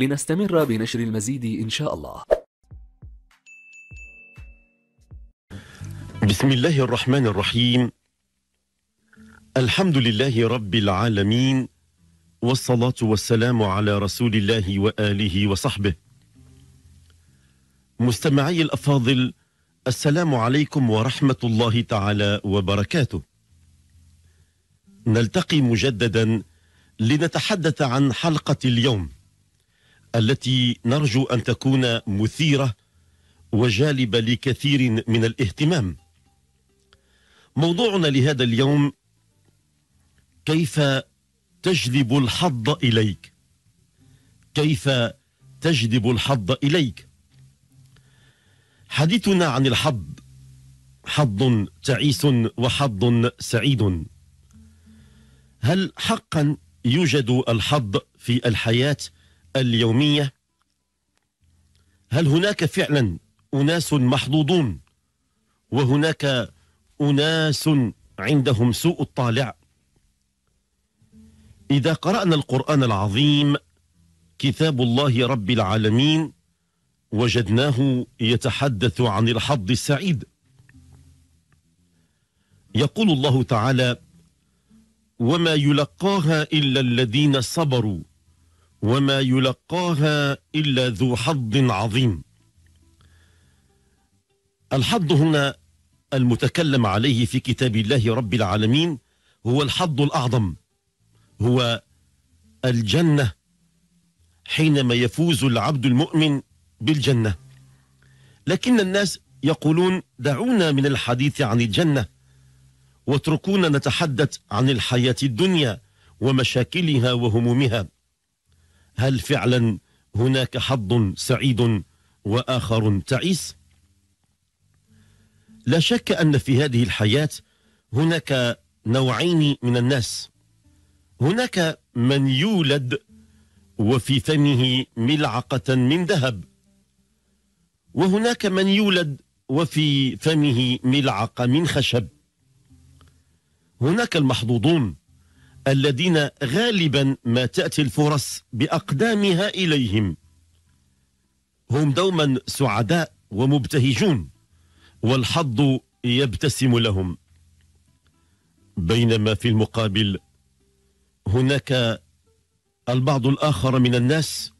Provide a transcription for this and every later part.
لنستمر بنشر المزيد إن شاء الله بسم الله الرحمن الرحيم الحمد لله رب العالمين والصلاة والسلام على رسول الله وآله وصحبه مستمعي الأفاضل السلام عليكم ورحمة الله تعالى وبركاته نلتقي مجددا لنتحدث عن حلقة اليوم التي نرجو ان تكون مثيره وجالبه لكثير من الاهتمام. موضوعنا لهذا اليوم كيف تجلب الحظ اليك؟ كيف تجلب الحظ اليك؟ حديثنا عن الحظ حظ تعيس وحظ سعيد. هل حقا يوجد الحظ في الحياه؟ اليومية هل هناك فعلا أناس محظوظون وهناك أناس عندهم سوء الطالع إذا قرأنا القرآن العظيم كتاب الله رب العالمين وجدناه يتحدث عن الحظ السعيد يقول الله تعالى وما يلقاها إلا الذين صبروا وما يلقاها إلا ذو حظ عظيم الحظ هنا المتكلم عليه في كتاب الله رب العالمين هو الحظ الأعظم هو الجنة حينما يفوز العبد المؤمن بالجنة لكن الناس يقولون دعونا من الحديث عن الجنة واتركونا نتحدث عن الحياة الدنيا ومشاكلها وهمومها هل فعلا هناك حظ سعيد واخر تعيس لا شك ان في هذه الحياه هناك نوعين من الناس هناك من يولد وفي فمه ملعقه من ذهب وهناك من يولد وفي فمه ملعقه من خشب هناك المحظوظون الذين غالبا ما تأتي الفرص بأقدامها إليهم هم دوما سعداء ومبتهجون والحظ يبتسم لهم بينما في المقابل هناك البعض الآخر من الناس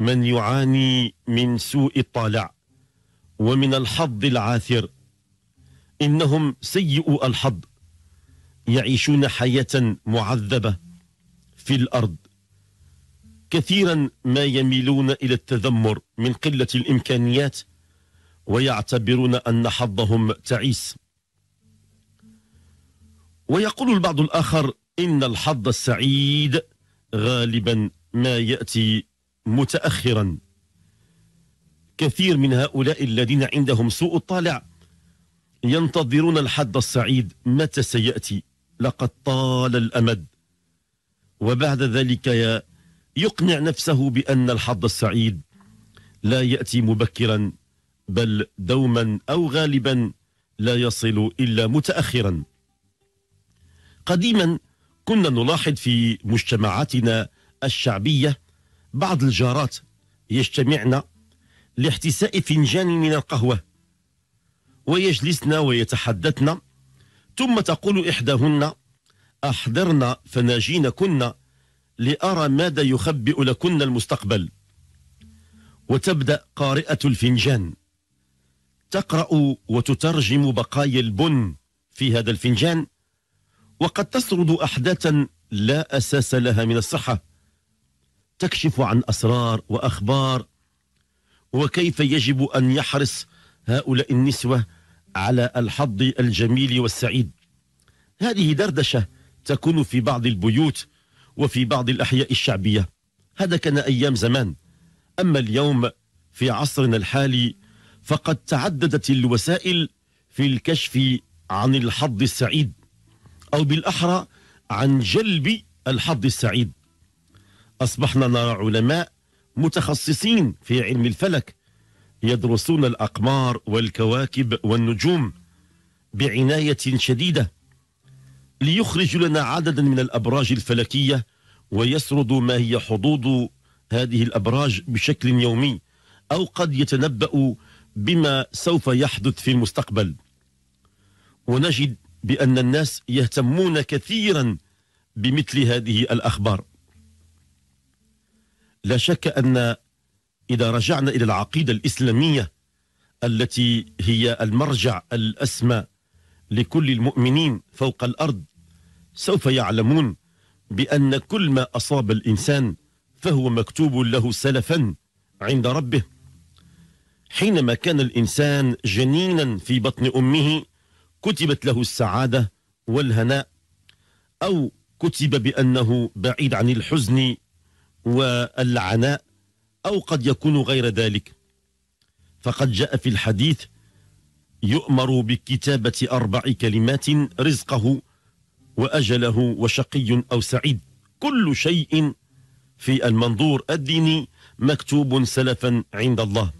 من يعاني من سوء الطالع ومن الحظ العاثر إنهم سيئوا الحظ يعيشون حياة معذبة في الأرض كثيرا ما يميلون إلى التذمر من قلة الإمكانيات ويعتبرون أن حظهم تعيس ويقول البعض الآخر إن الحظ السعيد غالبا ما يأتي متأخرا كثير من هؤلاء الذين عندهم سوء الطالع ينتظرون الحد السعيد متى سيأتي لقد طال الأمد وبعد ذلك يقنع نفسه بأن الحظ السعيد لا يأتي مبكرا بل دوما أو غالبا لا يصل إلا متأخرا قديما كنا نلاحظ في مجتمعاتنا الشعبية بعض الجارات يجتمعن لاحتساء فنجان من القهوة ويجلسن ويتحدثن ثم تقول إحداهن فناجين فناجينكن لأرى ماذا يخبئ لكن المستقبل وتبدأ قارئة الفنجان تقرأ وتترجم بقايا البن في هذا الفنجان وقد تسرد أحداثا لا أساس لها من الصحة تكشف عن أسرار وأخبار وكيف يجب أن يحرص هؤلاء النسوة على الحظ الجميل والسعيد هذه دردشه تكون في بعض البيوت وفي بعض الاحياء الشعبيه هذا كان ايام زمان اما اليوم في عصرنا الحالي فقد تعددت الوسائل في الكشف عن الحظ السعيد او بالاحرى عن جلب الحظ السعيد اصبحنا نرى علماء متخصصين في علم الفلك يدرسون الأقمار والكواكب والنجوم بعناية شديدة ليخرجوا لنا عددا من الأبراج الفلكية ويسردوا ما هي حدود هذه الأبراج بشكل يومي أو قد يتنبأ بما سوف يحدث في المستقبل ونجد بأن الناس يهتمون كثيرا بمثل هذه الأخبار لا شك أن إذا رجعنا إلى العقيدة الإسلامية التي هي المرجع الأسمى لكل المؤمنين فوق الأرض سوف يعلمون بأن كل ما أصاب الإنسان فهو مكتوب له سلفا عند ربه حينما كان الإنسان جنينا في بطن أمه كتبت له السعادة والهناء أو كتب بأنه بعيد عن الحزن والعناء أو قد يكون غير ذلك فقد جاء في الحديث يؤمر بكتابة أربع كلمات رزقه وأجله وشقي أو سعيد كل شيء في المنظور الديني مكتوب سلفا عند الله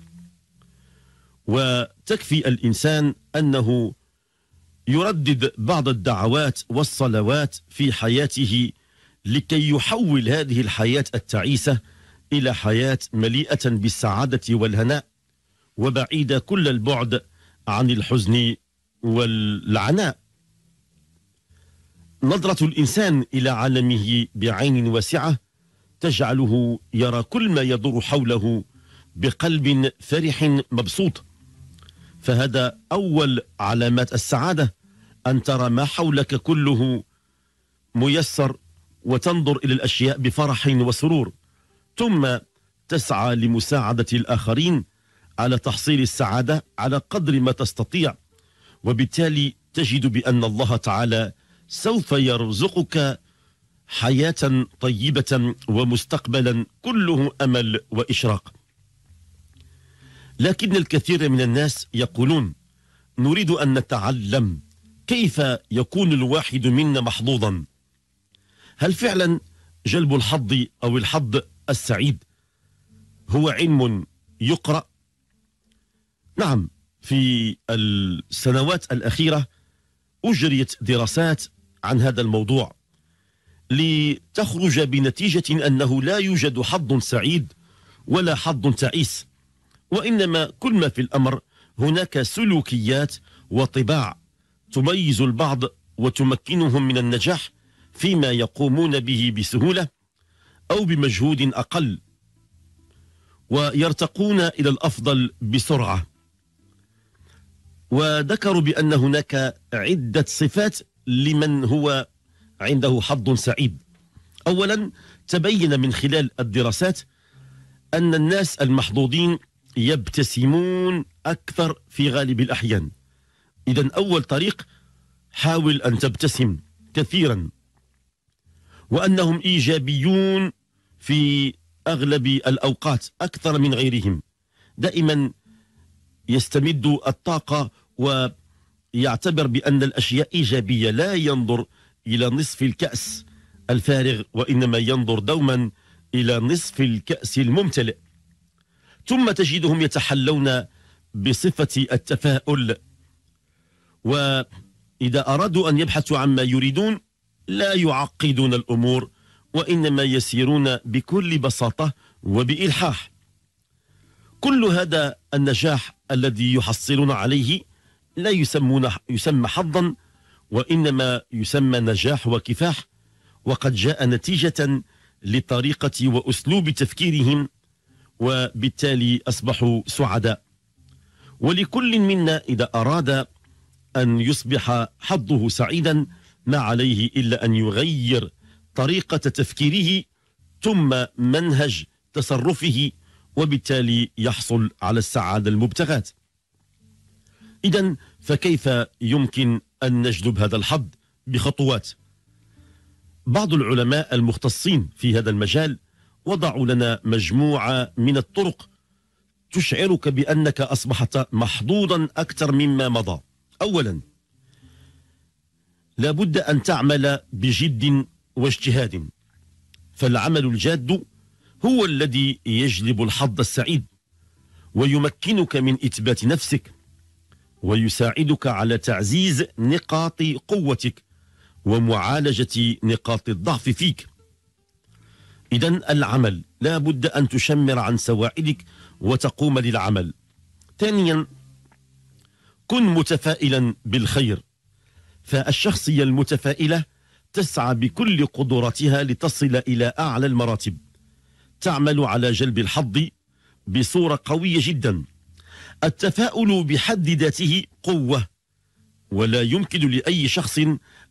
وتكفي الإنسان أنه يردد بعض الدعوات والصلوات في حياته لكي يحول هذه الحياة التعيسة إلى حياة مليئة بالسعادة والهناء وبعيدة كل البعد عن الحزن والعناء نظرة الإنسان إلى عالمه بعين واسعة تجعله يرى كل ما يدور حوله بقلب فرح مبسوط فهذا أول علامات السعادة أن ترى ما حولك كله ميسر وتنظر إلى الأشياء بفرح وسرور ثم تسعى لمساعدة الآخرين على تحصيل السعادة على قدر ما تستطيع وبالتالي تجد بأن الله تعالى سوف يرزقك حياة طيبة ومستقبلا كله أمل وإشراق لكن الكثير من الناس يقولون نريد أن نتعلم كيف يكون الواحد منا محظوظا هل فعلا جلب الحظ أو الحظ السعيد هو علم يقرأ نعم في السنوات الأخيرة أجريت دراسات عن هذا الموضوع لتخرج بنتيجة أنه لا يوجد حظ سعيد ولا حظ تعيس وإنما كل ما في الأمر هناك سلوكيات وطباع تميز البعض وتمكنهم من النجاح فيما يقومون به بسهولة أو بمجهود أقل ويرتقون إلى الأفضل بسرعة وذكروا بأن هناك عدة صفات لمن هو عنده حظ سعيد أولا تبين من خلال الدراسات أن الناس المحظوظين يبتسمون أكثر في غالب الأحيان إذا أول طريق حاول أن تبتسم كثيرا وأنهم إيجابيون في أغلب الأوقات أكثر من غيرهم دائما يستمد الطاقة ويعتبر بأن الأشياء إيجابية لا ينظر إلى نصف الكأس الفارغ وإنما ينظر دوما إلى نصف الكأس الممتلئ ثم تجدهم يتحلون بصفة التفاؤل وإذا أرادوا أن يبحثوا عما يريدون لا يعقدون الأمور وإنما يسيرون بكل بساطة وبإلحاح كل هذا النجاح الذي يحصلون عليه لا يسمون يسمى حظا وإنما يسمى نجاح وكفاح وقد جاء نتيجة لطريقة وأسلوب تفكيرهم وبالتالي أصبحوا سعداء ولكل منا إذا أراد أن يصبح حظه سعيدا ما عليه إلا أن يغير طريقة تفكيره ثم منهج تصرفه وبالتالي يحصل على السعادة المبتغاة إذا فكيف يمكن أن نجذب هذا الحظ بخطوات بعض العلماء المختصين في هذا المجال وضعوا لنا مجموعة من الطرق تشعرك بأنك أصبحت محظوظا أكثر مما مضى أولا لابد أن تعمل بجد واجتهاد فالعمل الجاد هو الذي يجلب الحظ السعيد ويمكنك من إثبات نفسك ويساعدك على تعزيز نقاط قوتك ومعالجة نقاط الضعف فيك إذا العمل لا بد أن تشمر عن سواعدك وتقوم للعمل ثانيا كن متفائلا بالخير فالشخصية المتفائلة تسعى بكل قدراتها لتصل إلى أعلى المراتب تعمل على جلب الحظ بصورة قوية جدا التفاؤل بحد ذاته قوة ولا يمكن لأي شخص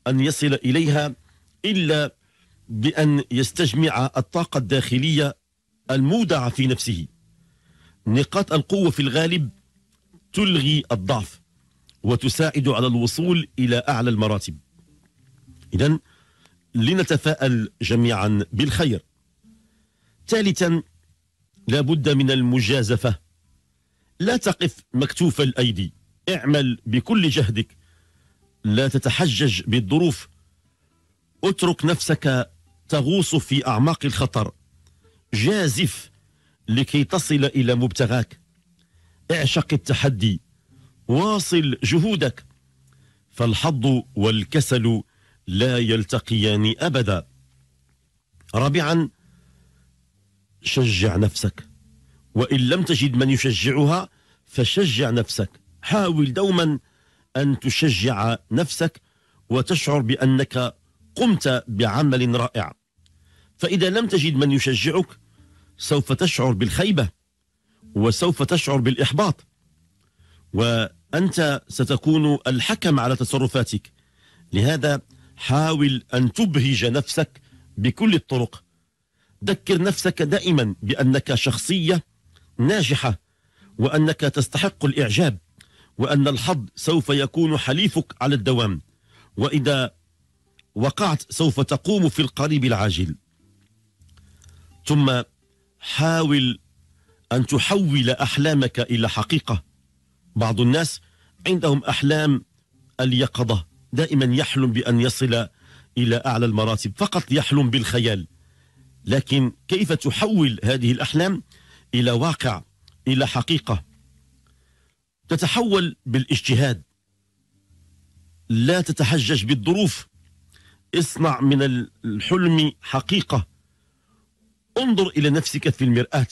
أن يصل إليها إلا بأن يستجمع الطاقة الداخلية المودعة في نفسه نقاط القوة في الغالب تلغي الضعف وتساعد على الوصول إلى أعلى المراتب إذا لنتفاءل جميعا بالخير ثالثا لا بد من المجازفة لا تقف مكتوف الأيدي اعمل بكل جهدك لا تتحجج بالظروف اترك نفسك تغوص في أعماق الخطر جازف لكي تصل إلى مبتغاك اعشق التحدي واصل جهودك فالحظ والكسل لا يلتقيان أبدا رابعا شجع نفسك وإن لم تجد من يشجعها فشجع نفسك حاول دوما أن تشجع نفسك وتشعر بأنك قمت بعمل رائع فإذا لم تجد من يشجعك سوف تشعر بالخيبة وسوف تشعر بالإحباط وأنت ستكون الحكم على تصرفاتك لهذا حاول أن تبهج نفسك بكل الطرق ذكر نفسك دائما بأنك شخصية ناجحة وأنك تستحق الإعجاب وأن الحظ سوف يكون حليفك على الدوام وإذا وقعت سوف تقوم في القريب العاجل ثم حاول أن تحول أحلامك إلى حقيقة بعض الناس عندهم أحلام اليقظة دائما يحلم بأن يصل إلى أعلى المراتب فقط يحلم بالخيال لكن كيف تحول هذه الأحلام إلى واقع إلى حقيقة تتحول بالاجتهاد لا تتحجج بالظروف اصنع من الحلم حقيقة انظر إلى نفسك في المرآة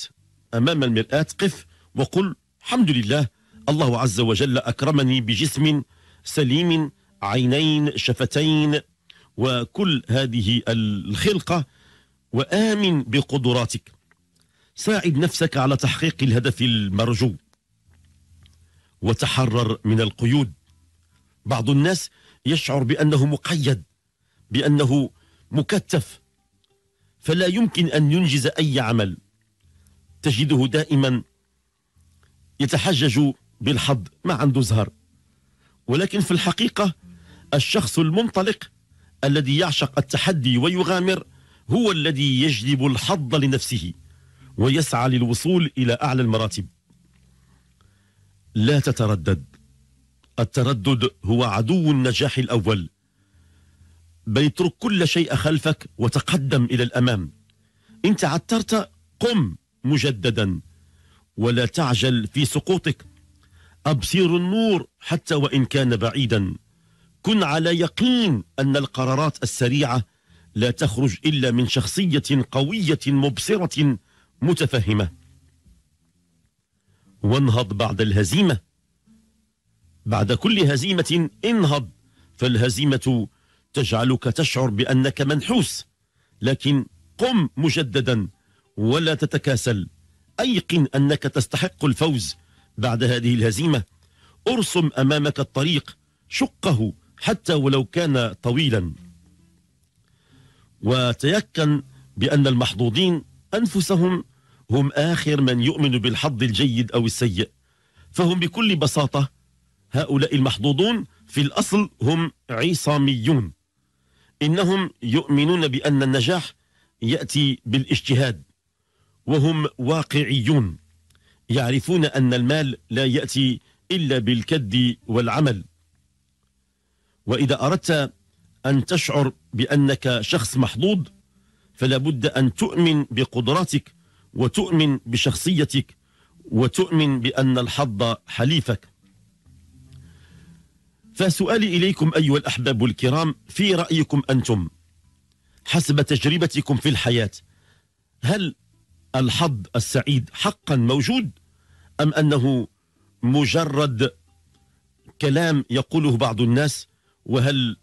أمام المرآة قف وقل الحمد لله الله عز وجل أكرمني بجسم سليم عينين شفتين وكل هذه الخلقة وآمن بقدراتك ساعد نفسك على تحقيق الهدف المرجو وتحرر من القيود بعض الناس يشعر بأنه مقيد بأنه مكتف فلا يمكن أن ينجز أي عمل تجده دائما يتحجج بالحظ ما عنده زهر ولكن في الحقيقة الشخص المنطلق الذي يعشق التحدي ويغامر هو الذي يجلب الحظ لنفسه ويسعى للوصول إلى أعلى المراتب لا تتردد التردد هو عدو النجاح الأول بل اترك كل شيء خلفك وتقدم إلى الأمام إن تعثرت قم مجددا ولا تعجل في سقوطك أبصير النور حتى وإن كان بعيدا كن على يقين أن القرارات السريعة لا تخرج إلا من شخصية قوية مبصرة متفهمة وانهض بعد الهزيمة بعد كل هزيمة انهض فالهزيمة تجعلك تشعر بأنك منحوس لكن قم مجددا ولا تتكاسل أيقن أنك تستحق الفوز بعد هذه الهزيمة ارسم أمامك الطريق شقه حتى ولو كان طويلا وتيكن بأن المحظوظين أنفسهم هم آخر من يؤمن بالحظ الجيد أو السيء فهم بكل بساطة هؤلاء المحظوظون في الأصل هم عصاميون إنهم يؤمنون بأن النجاح يأتي بالاجتهاد وهم واقعيون يعرفون أن المال لا يأتي إلا بالكد والعمل وإذا أردت أن تشعر بأنك شخص محظوظ فلا بد أن تؤمن بقدراتك وتؤمن بشخصيتك وتؤمن بأن الحظ حليفك فسؤالي إليكم أيها الأحباب الكرام في رأيكم أنتم حسب تجربتكم في الحياة هل الحظ السعيد حقا موجود أم أنه مجرد كلام يقوله بعض الناس وهل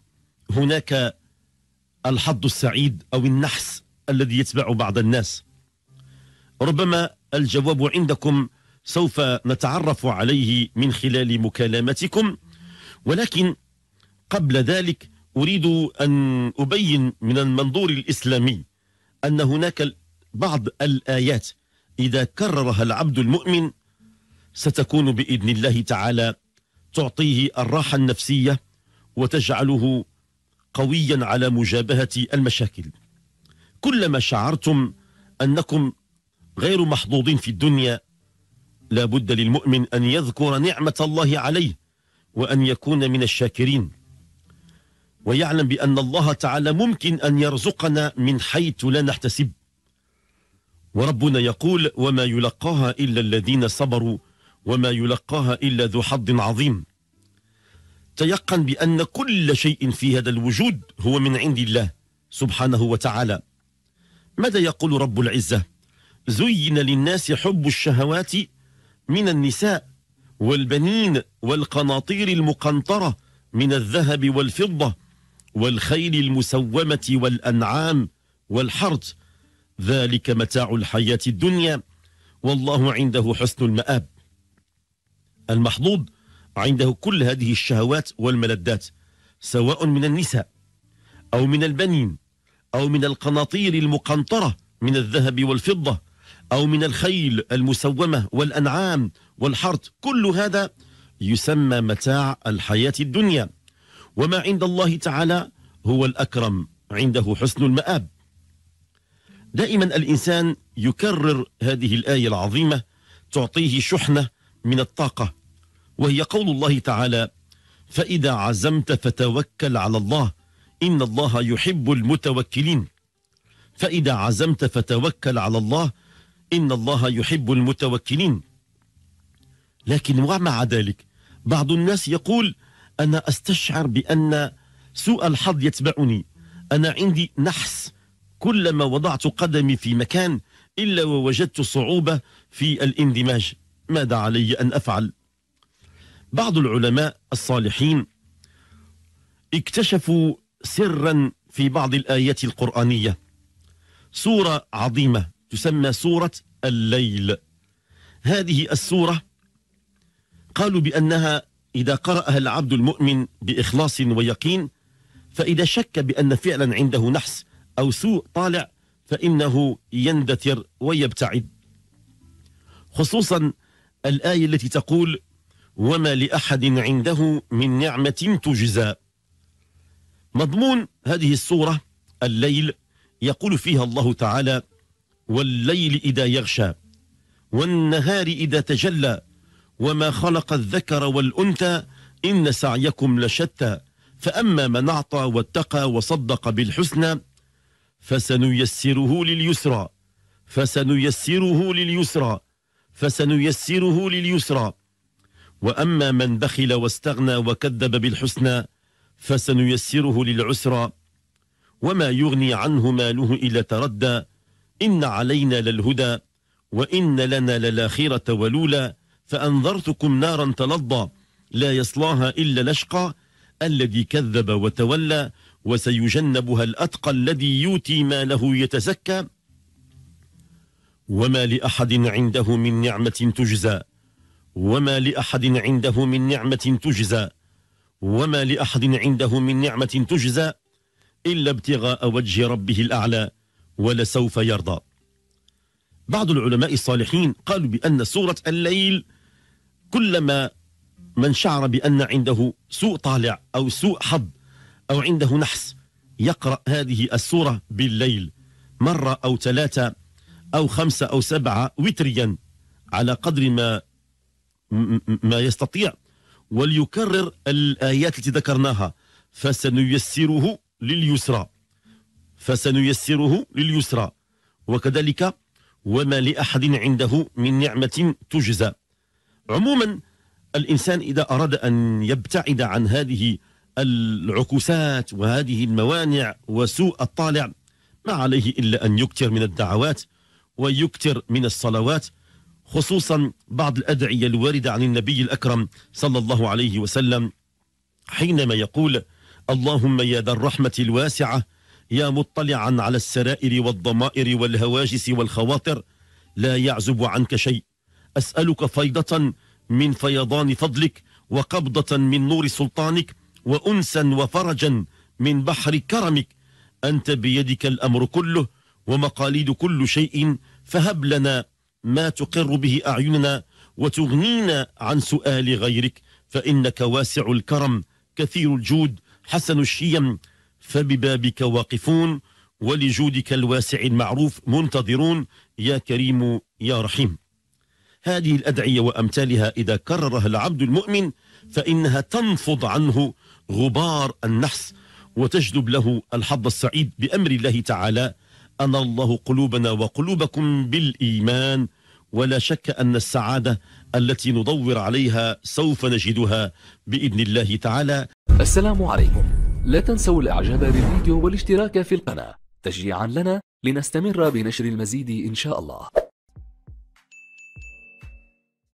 هناك الحظ السعيد أو النحس الذي يتبع بعض الناس ربما الجواب عندكم سوف نتعرف عليه من خلال مكالمتكم ولكن قبل ذلك أريد أن أبين من المنظور الإسلامي أن هناك بعض الآيات إذا كررها العبد المؤمن ستكون بإذن الله تعالى تعطيه الراحة النفسية وتجعله قويا على مجابهة المشاكل كلما شعرتم أنكم غير محظوظين في الدنيا لا بد للمؤمن أن يذكر نعمة الله عليه وأن يكون من الشاكرين ويعلم بأن الله تعالى ممكن أن يرزقنا من حيث لا نحتسب وربنا يقول وما يلقاها إلا الذين صبروا وما يلقاها إلا ذو حظ عظيم تيقن بأن كل شيء في هذا الوجود هو من عند الله سبحانه وتعالى ماذا يقول رب العزة زين للناس حب الشهوات من النساء والبنين والقناطير المقنطرة من الذهب والفضة والخيل المسومة والأنعام والحرث ذلك متاع الحياة الدنيا والله عنده حسن المآب المحظوظ عنده كل هذه الشهوات والملذات سواء من النساء أو من البنين أو من القناطير المقنطرة من الذهب والفضة أو من الخيل المسومة والأنعام والحرث كل هذا يسمى متاع الحياة الدنيا وما عند الله تعالى هو الأكرم عنده حسن المآب دائما الانسان يكرر هذه الايه العظيمه تعطيه شحنه من الطاقه وهي قول الله تعالى فاذا عزمت فتوكل على الله ان الله يحب المتوكلين فاذا عزمت فتوكل على الله ان الله يحب المتوكلين لكن ومع ذلك بعض الناس يقول انا استشعر بان سوء الحظ يتبعني انا عندي نحس كلما وضعت قدمي في مكان إلا ووجدت صعوبة في الاندماج ماذا علي أن أفعل؟ بعض العلماء الصالحين اكتشفوا سرا في بعض الآيات القرآنية سورة عظيمة تسمى سورة الليل هذه السورة قالوا بأنها إذا قرأها العبد المؤمن بإخلاص ويقين فإذا شك بأن فعلا عنده نحس أو سوء طالع فإنه يندثر ويبتعد خصوصا الآية التي تقول وما لأحد عنده من نعمة تجزى مضمون هذه السورة الليل يقول فيها الله تعالى والليل إذا يغشى والنهار إذا تجلى وما خلق الذكر والأنثى إن سعيكم لشتى فأما من أعطى واتقى وصدق بالحسنى فسنيسره لليسرى فسنيسره لليسرى فسنيسره لليسرى وأما من بخل واستغنى وكذب بالحسنى فسنيسره للعسرى وما يغني عنه ماله إلا تردى إن علينا للهدى وإن لنا للآخرة ولولا فأنذرتكم نارا تلظى لا يصلاها إلا الأشقى الذي كذب وتولى وسيجنبها الأتقى الذي يؤتي ماله يتزكى وما لأحد عنده من نعمة تجزى وما لأحد عنده من نعمة تجزى وما لأحد عنده من نعمة تجزى إلا ابتغاء وجه ربه الأعلى ولسوف يرضى بعض العلماء الصالحين قالوا بأن سورة الليل كلما من شعر بأن عنده سوء طالع أو سوء حظ أو عنده نحس يقرأ هذه السورة بالليل مرة أو ثلاثة أو خمسة أو سبعة وتريا على قدر ما ما يستطيع وليكرر الآيات التي ذكرناها فسنيسره لليسرى فسنيسره لليسرى وكذلك وما لأحد عنده من نعمة تجزى عموما الإنسان إذا أراد أن يبتعد عن هذه العكوسات وهذه الموانع وسوء الطالع ما عليه إلا أن يكثر من الدعوات ويكثر من الصلوات خصوصا بعض الأدعية الواردة عن النبي الأكرم صلى الله عليه وسلم حينما يقول اللهم يا ذا الرحمة الواسعة يا مطلعا على السرائر والضمائر والهواجس والخواطر لا يعزب عنك شيء أسألك فيضة من فيضان فضلك وقبضة من نور سلطانك وأنسا وفرجا من بحر كرمك أنت بيدك الأمر كله ومقاليد كل شيء فهب لنا ما تقر به أعيننا وتغنينا عن سؤال غيرك فإنك واسع الكرم كثير الجود حسن الشيم فببابك واقفون ولجودك الواسع المعروف منتظرون يا كريم يا رحيم هذه الأدعية وأمثالها إذا كررها العبد المؤمن فإنها تنفض عنه غبار النحس وتجلب له الحظ السعيد بأمر الله تعالى أن الله قلوبنا وقلوبكم بالإيمان ولا شك أن السعادة التي ندور عليها سوف نجدها بإذن الله تعالى السلام عليكم لا تنسوا الإعجاب بالفيديو والاشتراك في القناة تشجيعا لنا لنستمر بنشر المزيد إن شاء الله